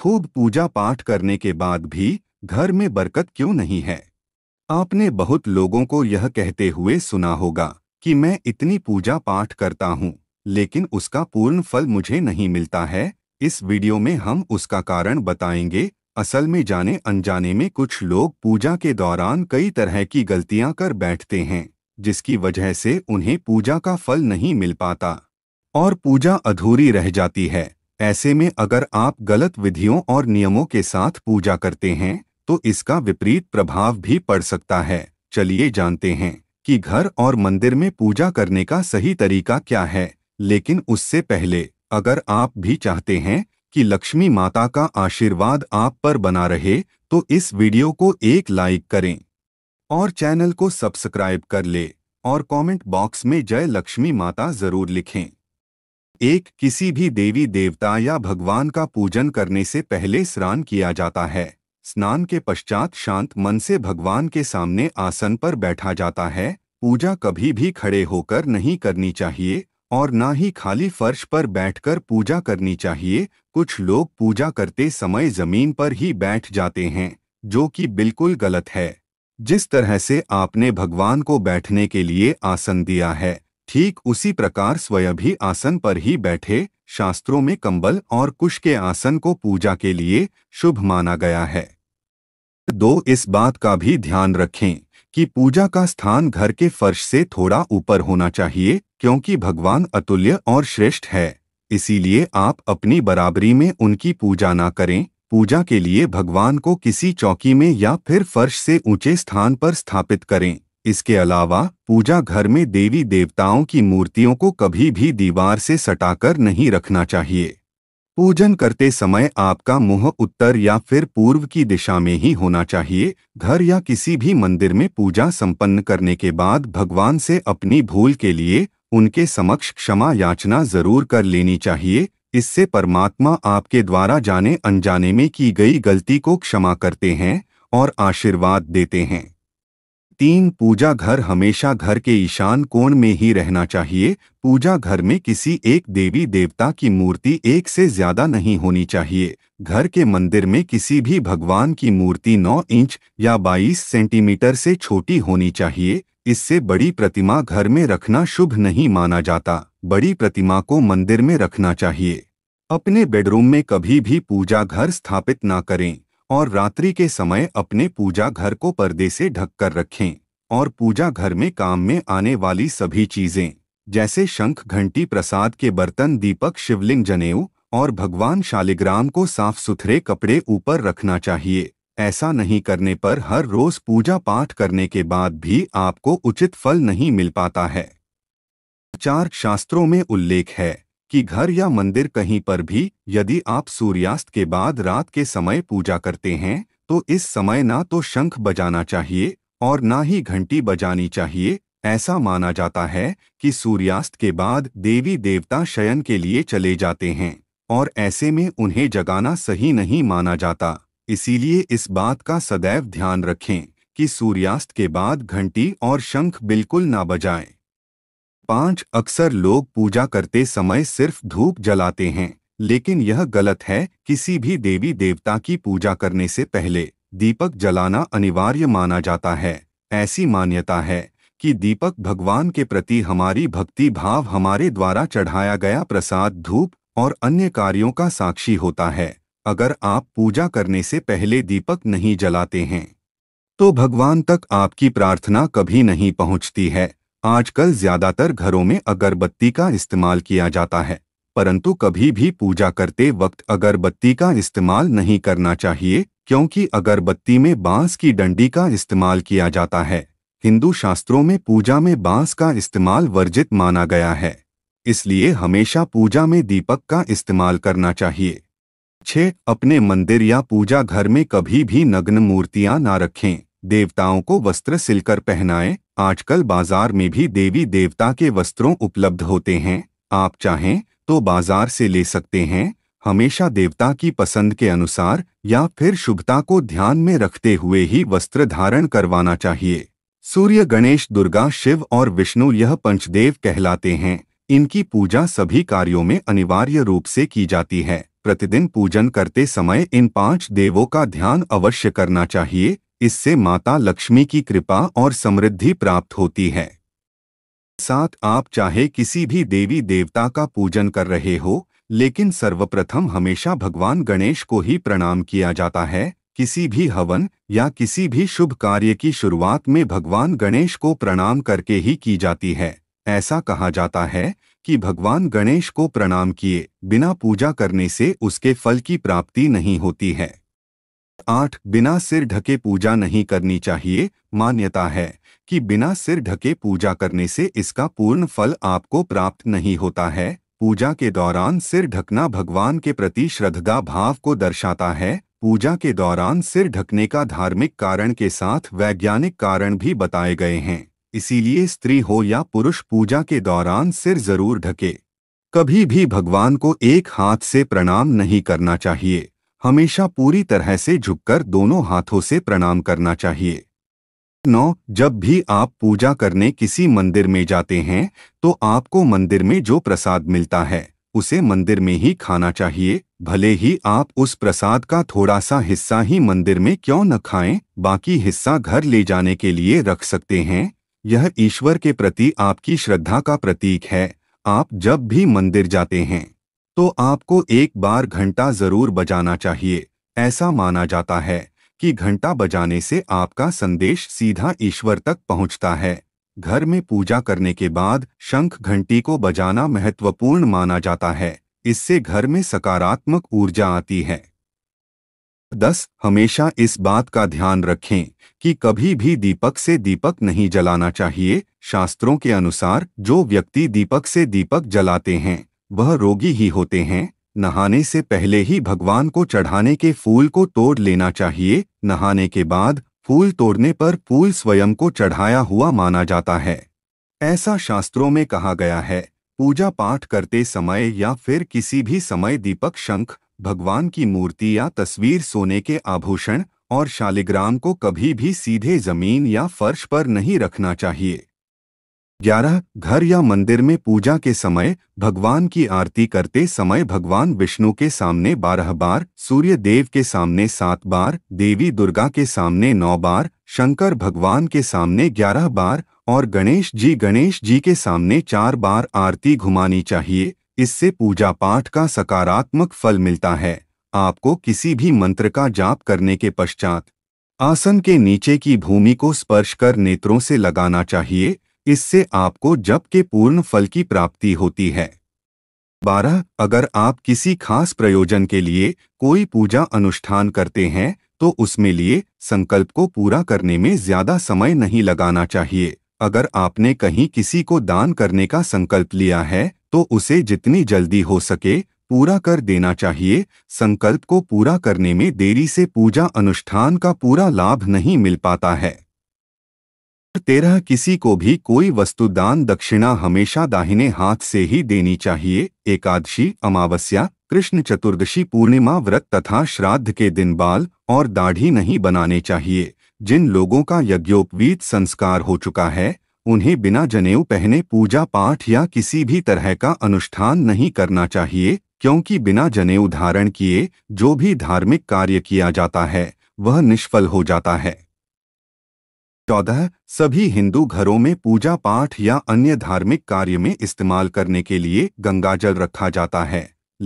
खूब पूजा पाठ करने के बाद भी घर में बरकत क्यों नहीं है आपने बहुत लोगों को यह कहते हुए सुना होगा कि मैं इतनी पूजा पाठ करता हूँ लेकिन उसका पूर्ण फल मुझे नहीं मिलता है इस वीडियो में हम उसका कारण बताएंगे असल में जाने अनजाने में कुछ लोग पूजा के दौरान कई तरह की गलतियां कर बैठते हैं जिसकी वजह से उन्हें पूजा का फल नहीं मिल पाता और पूजा अधूरी रह जाती है ऐसे में अगर आप गलत विधियों और नियमों के साथ पूजा करते हैं तो इसका विपरीत प्रभाव भी पड़ सकता है चलिए जानते हैं कि घर और मंदिर में पूजा करने का सही तरीका क्या है लेकिन उससे पहले अगर आप भी चाहते हैं कि लक्ष्मी माता का आशीर्वाद आप पर बना रहे तो इस वीडियो को एक लाइक करें और चैनल को सब्सक्राइब कर ले और कमेंट बॉक्स में जय लक्ष्मी माता जरूर लिखें एक किसी भी देवी देवता या भगवान का पूजन करने से पहले स्नान किया जाता है स्नान के पश्चात शांत मन से भगवान के सामने आसन पर बैठा जाता है पूजा कभी भी खड़े होकर नहीं करनी चाहिए और ना ही खाली फर्श पर बैठकर पूजा करनी चाहिए कुछ लोग पूजा करते समय जमीन पर ही बैठ जाते हैं जो कि बिल्कुल गलत है जिस तरह से आपने भगवान को बैठने के लिए आसन दिया है ठीक उसी प्रकार स्वयं भी आसन पर ही बैठे शास्त्रों में कंबल और कुश के आसन को पूजा के लिए शुभ माना गया है दो इस बात का भी ध्यान रखें कि पूजा का स्थान घर के फर्श से थोड़ा ऊपर होना चाहिए क्योंकि भगवान अतुल्य और श्रेष्ठ है इसीलिए आप अपनी बराबरी में उनकी पूजा ना करें पूजा के लिए भगवान को किसी चौकी में या फिर फर्श से ऊंचे स्थान पर स्थापित करें इसके अलावा पूजा घर में देवी देवताओं की मूर्तियों को कभी भी दीवार से सटाकर नहीं रखना चाहिए पूजन करते समय आपका मुंह उत्तर या फिर पूर्व की दिशा में ही होना चाहिए घर या किसी भी मंदिर में पूजा संपन्न करने के बाद भगवान से अपनी भूल के लिए उनके समक्ष क्षमा याचना जरूर कर लेनी चाहिए इससे परमात्मा आपके द्वारा जाने अनजाने में की गई गलती को क्षमा करते हैं और आशीर्वाद देते हैं तीन पूजा घर हमेशा घर के ईशान कोण में ही रहना चाहिए पूजा घर में किसी एक देवी देवता की मूर्ति एक से ज्यादा नहीं होनी चाहिए घर के मंदिर में किसी भी भगवान की मूर्ति 9 इंच या 22 सेंटीमीटर से छोटी होनी चाहिए इससे बड़ी प्रतिमा घर में रखना शुभ नहीं माना जाता बड़ी प्रतिमा को मंदिर में रखना चाहिए अपने बेडरूम में कभी भी पूजा घर स्थापित ना करें और रात्रि के समय अपने पूजा घर को पर्दे से ढककर रखें और पूजा घर में काम में आने वाली सभी चीज़ें जैसे शंख घंटी प्रसाद के बर्तन दीपक शिवलिंग जनेऊ और भगवान शालिग्राम को साफ सुथरे कपड़े ऊपर रखना चाहिए ऐसा नहीं करने पर हर रोज पूजा पाठ करने के बाद भी आपको उचित फल नहीं मिल पाता है चार शास्त्रों में उल्लेख है कि घर या मंदिर कहीं पर भी यदि आप सूर्यास्त के बाद रात के समय पूजा करते हैं तो इस समय ना तो शंख बजाना चाहिए और ना ही घंटी बजानी चाहिए ऐसा माना जाता है कि सूर्यास्त के बाद देवी देवता शयन के लिए चले जाते हैं और ऐसे में उन्हें जगाना सही नहीं माना जाता इसीलिए इस बात का सदैव ध्यान रखें कि सूर्यास्त के बाद घंटी और शंख बिल्कुल ना बजाएं। पांच अक्सर लोग पूजा करते समय सिर्फ धूप जलाते हैं लेकिन यह गलत है किसी भी देवी देवता की पूजा करने से पहले दीपक जलाना अनिवार्य माना जाता है ऐसी मान्यता है कि दीपक भगवान के प्रति हमारी भक्ति भाव हमारे द्वारा चढ़ाया गया प्रसाद धूप और अन्य कार्यों का साक्षी होता है अगर आप पूजा करने से पहले दीपक नहीं जलाते हैं तो भगवान तक आपकी प्रार्थना कभी नहीं पहुंचती है आजकल ज्यादातर घरों में अगरबत्ती का इस्तेमाल किया जाता है परंतु कभी भी पूजा करते वक्त अगरबत्ती का इस्तेमाल नहीं करना चाहिए क्योंकि अगरबत्ती में बांस की डंडी का इस्तेमाल किया जाता है हिंदू शास्त्रों में पूजा में बांस का इस्तेमाल वर्जित माना गया है इसलिए हमेशा पूजा में दीपक का इस्तेमाल करना चाहिए छः अपने मंदिर या पूजा घर में कभी भी नग्न मूर्तियां ना रखें देवताओं को वस्त्र सिलकर पहनाएं आजकल बाजार में भी देवी देवता के वस्त्रों उपलब्ध होते हैं आप चाहें तो बाजार से ले सकते हैं हमेशा देवता की पसंद के अनुसार या फिर शुभता को ध्यान में रखते हुए ही वस्त्र धारण करवाना चाहिए सूर्य गणेश दुर्गा शिव और विष्णु यह पंचदेव कहलाते हैं इनकी पूजा सभी कार्यों में अनिवार्य रूप से की जाती है प्रतिदिन पूजन करते समय इन पांच देवों का ध्यान अवश्य करना चाहिए इससे माता लक्ष्मी की कृपा और समृद्धि प्राप्त होती है साथ आप चाहे किसी भी देवी देवता का पूजन कर रहे हो लेकिन सर्वप्रथम हमेशा भगवान गणेश को ही प्रणाम किया जाता है किसी भी हवन या किसी भी शुभ कार्य की शुरुआत में भगवान गणेश को प्रणाम करके ही की जाती है ऐसा कहा जाता है कि भगवान गणेश को प्रणाम किए बिना पूजा करने से उसके फल की प्राप्ति नहीं होती है आठ बिना सिर ढके पूजा नहीं करनी चाहिए मान्यता है कि बिना सिर ढके पूजा करने से इसका पूर्ण फल आपको प्राप्त नहीं होता है पूजा के दौरान सिर ढकना भगवान के प्रति श्रद्धा भाव को दर्शाता है पूजा के दौरान सिर ढकने का धार्मिक कारण के साथ वैज्ञानिक कारण भी बताए गए हैं इसीलिए स्त्री हो या पुरुष पूजा के दौरान सिर जरूर ढके कभी भी भगवान को एक हाथ से प्रणाम नहीं करना चाहिए हमेशा पूरी तरह से झुककर दोनों हाथों से प्रणाम करना चाहिए नौ जब भी आप पूजा करने किसी मंदिर में जाते हैं तो आपको मंदिर में जो प्रसाद मिलता है उसे मंदिर में ही खाना चाहिए भले ही आप उस प्रसाद का थोड़ा सा हिस्सा ही मंदिर में क्यों न खाएं बाकी हिस्सा घर ले जाने के लिए रख सकते हैं यह ईश्वर के प्रति आपकी श्रद्धा का प्रतीक है आप जब भी मंदिर जाते हैं तो आपको एक बार घंटा जरूर बजाना चाहिए ऐसा माना जाता है कि घंटा बजाने से आपका संदेश सीधा ईश्वर तक पहुंचता है घर में पूजा करने के बाद शंख घंटी को बजाना महत्वपूर्ण माना जाता है इससे घर में सकारात्मक ऊर्जा आती है दस हमेशा इस बात का ध्यान रखें कि कभी भी दीपक से दीपक नहीं जलाना चाहिए शास्त्रों के अनुसार जो व्यक्ति दीपक से दीपक जलाते हैं वह रोगी ही होते हैं नहाने से पहले ही भगवान को चढ़ाने के फूल को तोड़ लेना चाहिए नहाने के बाद फूल तोड़ने पर फूल स्वयं को चढ़ाया हुआ माना जाता है ऐसा शास्त्रों में कहा गया है पूजा पाठ करते समय या फिर किसी भी समय दीपक शंख भगवान की मूर्ति या तस्वीर सोने के आभूषण और शालिग्राम को कभी भी सीधे जमीन या फर्श पर नहीं रखना चाहिए ग्यारह घर या मंदिर में पूजा के समय भगवान की आरती करते समय भगवान विष्णु के सामने बारह बार सूर्य देव के सामने सात बार देवी दुर्गा के सामने नौ बार शंकर भगवान के सामने ग्यारह बार और गणेश जी गणेश जी के सामने चार बार आरती घुमानी चाहिए इससे पूजा पाठ का सकारात्मक फल मिलता है आपको किसी भी मंत्र का जाप करने के पश्चात आसन के नीचे की भूमि को स्पर्श कर नेत्रों से लगाना चाहिए इससे आपको जप के पूर्ण फल की प्राप्ति होती है बारह अगर आप किसी खास प्रयोजन के लिए कोई पूजा अनुष्ठान करते हैं तो उसमें लिए संकल्प को पूरा करने में ज्यादा समय नहीं लगाना चाहिए अगर आपने कहीं किसी को दान करने का संकल्प लिया है तो उसे जितनी जल्दी हो सके पूरा कर देना चाहिए संकल्प को पूरा करने में देरी से पूजा अनुष्ठान का पूरा लाभ नहीं मिल पाता है तेरह किसी को भी कोई वस्तु दान दक्षिणा हमेशा दाहिने हाथ से ही देनी चाहिए एकादशी अमावस्या कृष्ण चतुर्दशी पूर्णिमा व्रत तथा श्राद्ध के दिन बाल और दाढ़ी नहीं बनाने चाहिए जिन लोगों का यज्ञोपवीत संस्कार हो चुका है उन्हें बिना जनेऊ पहने पूजा पाठ या किसी भी तरह का अनुष्ठान नहीं करना चाहिए क्योंकि बिना जनेऊ धारण किए जो भी धार्मिक कार्य किया जाता है वह निष्फल हो जाता है चौदह सभी हिंदू घरों में पूजा पाठ या अन्य धार्मिक कार्य में इस्तेमाल करने के लिए गंगाजल रखा जाता है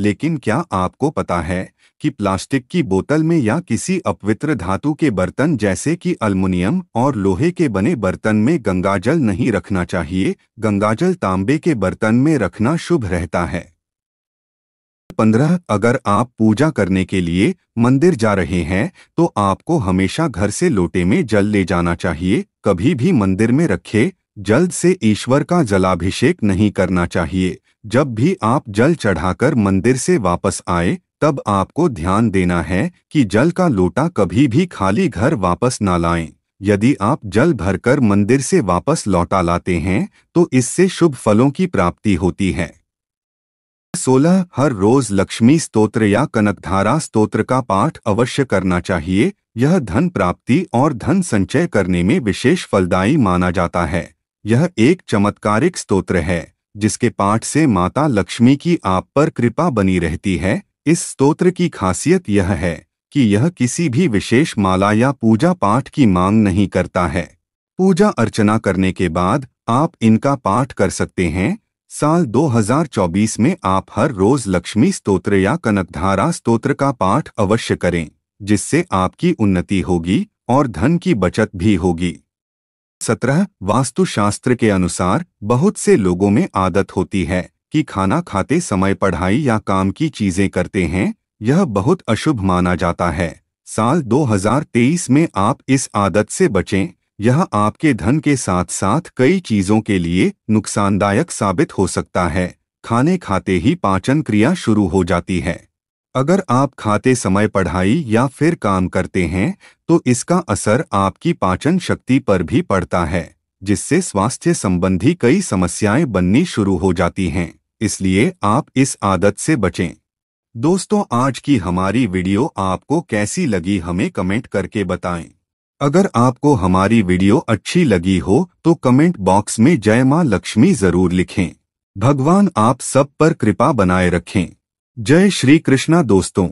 लेकिन क्या आपको पता है कि प्लास्टिक की बोतल में या किसी अपवित्र धातु के बर्तन जैसे कि अल्मोनियम और लोहे के बने बर्तन में गंगाजल नहीं रखना चाहिए गंगाजल तांबे के बर्तन में रखना शुभ रहता है पंद्रह अगर आप पूजा करने के लिए मंदिर जा रहे हैं तो आपको हमेशा घर से लोटे में जल ले जाना चाहिए कभी भी मंदिर में रखे जल से ईश्वर का जलाभिषेक नहीं करना चाहिए जब भी आप जल चढ़ाकर मंदिर से वापस आए तब आपको ध्यान देना है कि जल का लोटा कभी भी खाली घर वापस ना लाएं। यदि आप जल भरकर मंदिर से वापस लौटा लाते हैं तो इससे शुभ फलों की प्राप्ति होती है सोलह हर रोज लक्ष्मी स्तोत्र या कनकधारा स्तोत्र का पाठ अवश्य करना चाहिए यह धन प्राप्ति और धन संचय करने में विशेष फलदायी माना जाता है यह एक चमत्कारिक स्तोत्र है जिसके पाठ से माता लक्ष्मी की आप पर कृपा बनी रहती है इस स्तोत्र की खासियत यह है कि यह किसी भी विशेष माला या पूजा पाठ की मांग नहीं करता है पूजा अर्चना करने के बाद आप इनका पाठ कर सकते हैं साल 2024 में आप हर रोज लक्ष्मी स्तोत्र या कनकधारा स्तोत्र का पाठ अवश्य करें जिससे आपकी उन्नति होगी और धन की बचत भी होगी सत्रह वास्तुशास्त्र के अनुसार बहुत से लोगों में आदत होती है कि खाना खाते समय पढ़ाई या काम की चीजें करते हैं यह बहुत अशुभ माना जाता है साल 2023 में आप इस आदत से बचें यह आपके धन के साथ साथ कई चीजों के लिए नुकसानदायक साबित हो सकता है खाने खाते ही पाचन क्रिया शुरू हो जाती है अगर आप खाते समय पढ़ाई या फिर काम करते हैं तो इसका असर आपकी पाचन शक्ति पर भी पड़ता है जिससे स्वास्थ्य संबंधी कई समस्याएं बननी शुरू हो जाती हैं इसलिए आप इस आदत से बचें दोस्तों आज की हमारी वीडियो आपको कैसी लगी हमें कमेंट करके बताएं अगर आपको हमारी वीडियो अच्छी लगी हो तो कमेंट बॉक्स में जय माँ लक्ष्मी जरूर लिखें भगवान आप सब पर कृपा बनाए रखें जय श्री कृष्णा दोस्तों